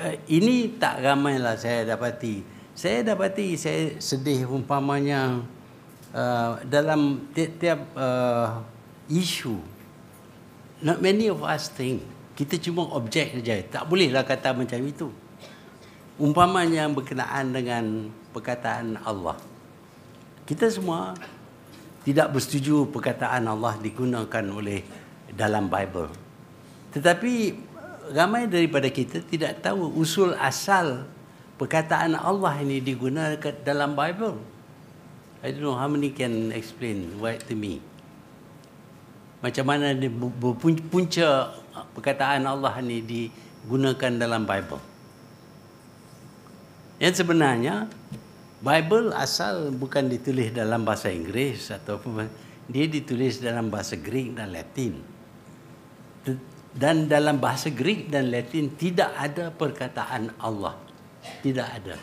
Eh, ini tak ramai lah saya dapati. Saya dapati saya sedih umpamanya uh, dalam tiap-tiap uh, isu. Not many of us think. Kita cuma objek saja. Tak bolehlah kata macam itu. Umpamanya yang berkenaan dengan perkataan Allah. Kita semua tidak bersetuju perkataan Allah digunakan oleh dalam Bible. Tetapi ramai daripada kita tidak tahu usul asal perkataan Allah ini digunakan dalam Bible. I don't know how many can explain why to me. Macam mana punca perkataan Allah ini digunakan dalam Bible. Yang sebenarnya Bible asal bukan ditulis dalam bahasa Inggeris atau dia ditulis dalam bahasa Greek dan Latin dan dalam bahasa Greek dan Latin tidak ada perkataan Allah. Tidak ada.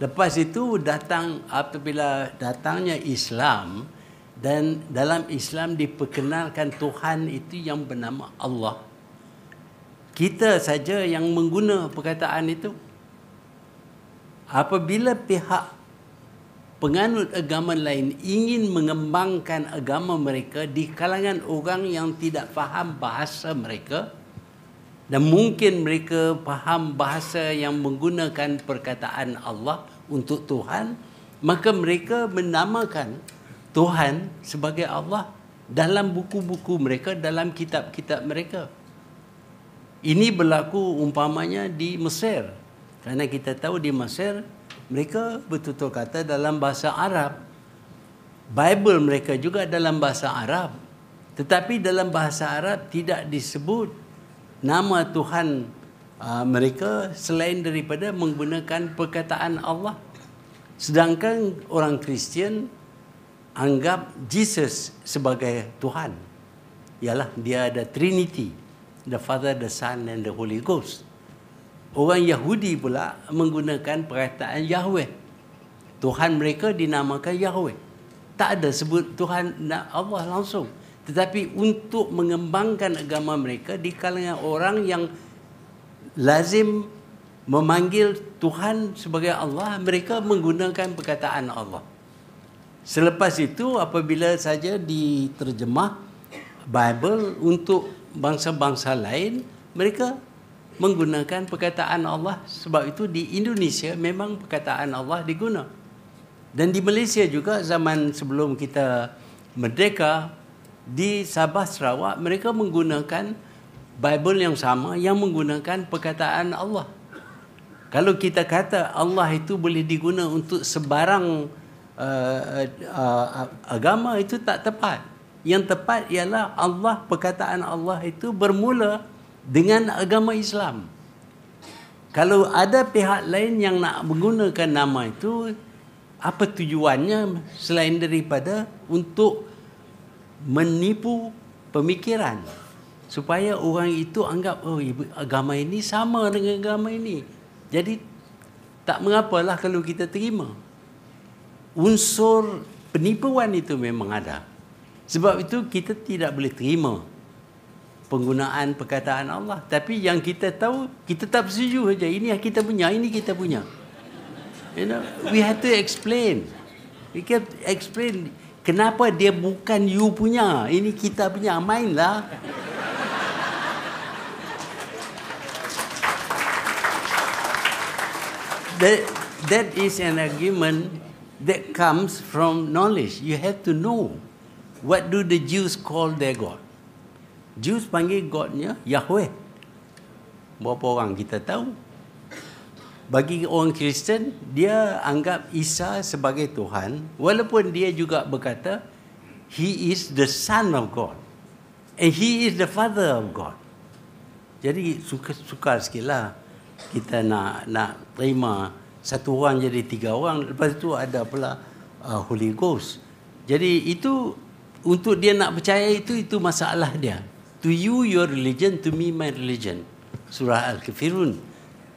Lepas itu datang apabila datangnya Islam dan dalam Islam diperkenalkan Tuhan itu yang bernama Allah. Kita saja yang menggunakan perkataan itu. Apabila pihak penganut agama lain ingin mengembangkan agama mereka di kalangan orang yang tidak faham bahasa mereka dan mungkin mereka faham bahasa yang menggunakan perkataan Allah untuk Tuhan maka mereka menamakan Tuhan sebagai Allah dalam buku-buku mereka dalam kitab-kitab mereka ini berlaku umpamanya di Mesir kerana kita tahu di Mesir mereka betul-betul kata dalam bahasa Arab. Bible mereka juga dalam bahasa Arab. Tetapi dalam bahasa Arab tidak disebut nama Tuhan uh, mereka selain daripada menggunakan perkataan Allah. Sedangkan orang Kristian anggap Jesus sebagai Tuhan. Ialah dia ada Trinity. The Father, the Son and the Holy Ghost. Orang Yahudi pula menggunakan perkataan Yahweh. Tuhan mereka dinamakan Yahweh. Tak ada sebut Tuhan nak Allah langsung. Tetapi untuk mengembangkan agama mereka di kalangan orang yang lazim memanggil Tuhan sebagai Allah, mereka menggunakan perkataan Allah. Selepas itu apabila saja diterjemah Bible untuk bangsa-bangsa lain, mereka menggunakan perkataan Allah sebab itu di Indonesia memang perkataan Allah diguna. Dan di Malaysia juga zaman sebelum kita merdeka di Sabah Sarawak mereka menggunakan Bible yang sama yang menggunakan perkataan Allah. Kalau kita kata Allah itu boleh diguna untuk sebarang uh, uh, agama itu tak tepat. Yang tepat ialah Allah perkataan Allah itu bermula dengan agama Islam. Kalau ada pihak lain yang nak menggunakan nama itu, apa tujuannya selain daripada untuk menipu pemikiran supaya orang itu anggap oh agama ini sama dengan agama ini. Jadi tak mengapalah kalau kita terima. Unsur penipuan itu memang ada. Sebab itu kita tidak boleh terima penggunaan perkataan Allah. Tapi yang kita tahu, kita tak bersetuju saja. Ini yang kita punya, ini kita punya. You know, we have to explain. We can explain kenapa dia bukan you punya. Ini kita punya, mainlah. That, that is an argument that comes from knowledge. You have to know what do the Jews call their God. Jews panggil Godnya Yahweh. Berapa orang kita tahu? Bagi orang Kristen, dia anggap Isa sebagai Tuhan walaupun dia juga berkata He is the Son of God and He is the Father of God. Jadi suka suka sekilah kita nak nak terima satu orang jadi tiga orang lepas itu ada pula uh, Holy Ghost. Jadi itu untuk dia nak percaya itu itu masalah dia to you your religion to me my religion surah al-kafirun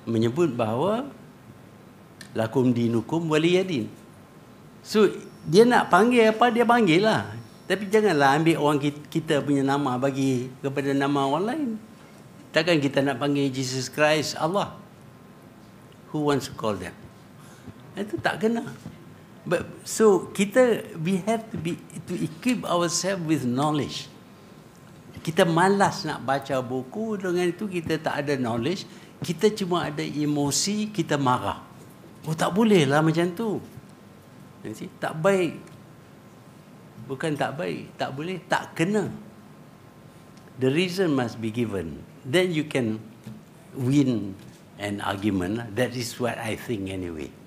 menyebut bahawa lakum dinukum waliyadin so dia nak panggil apa dia panggil lah tapi janganlah ambil orang kita punya nama bagi kepada nama orang lain takkan kita nak panggil Jesus Christ Allah who wants to call them itu tak kena But, so kita we have to be to equip ourselves with knowledge kita malas nak baca buku dengan itu kita tak ada knowledge kita cuma ada emosi kita marah oh tak boleh lah macam tu nanti tak baik bukan tak baik tak boleh tak kena the reason must be given then you can win an argument lah. that is what i think anyway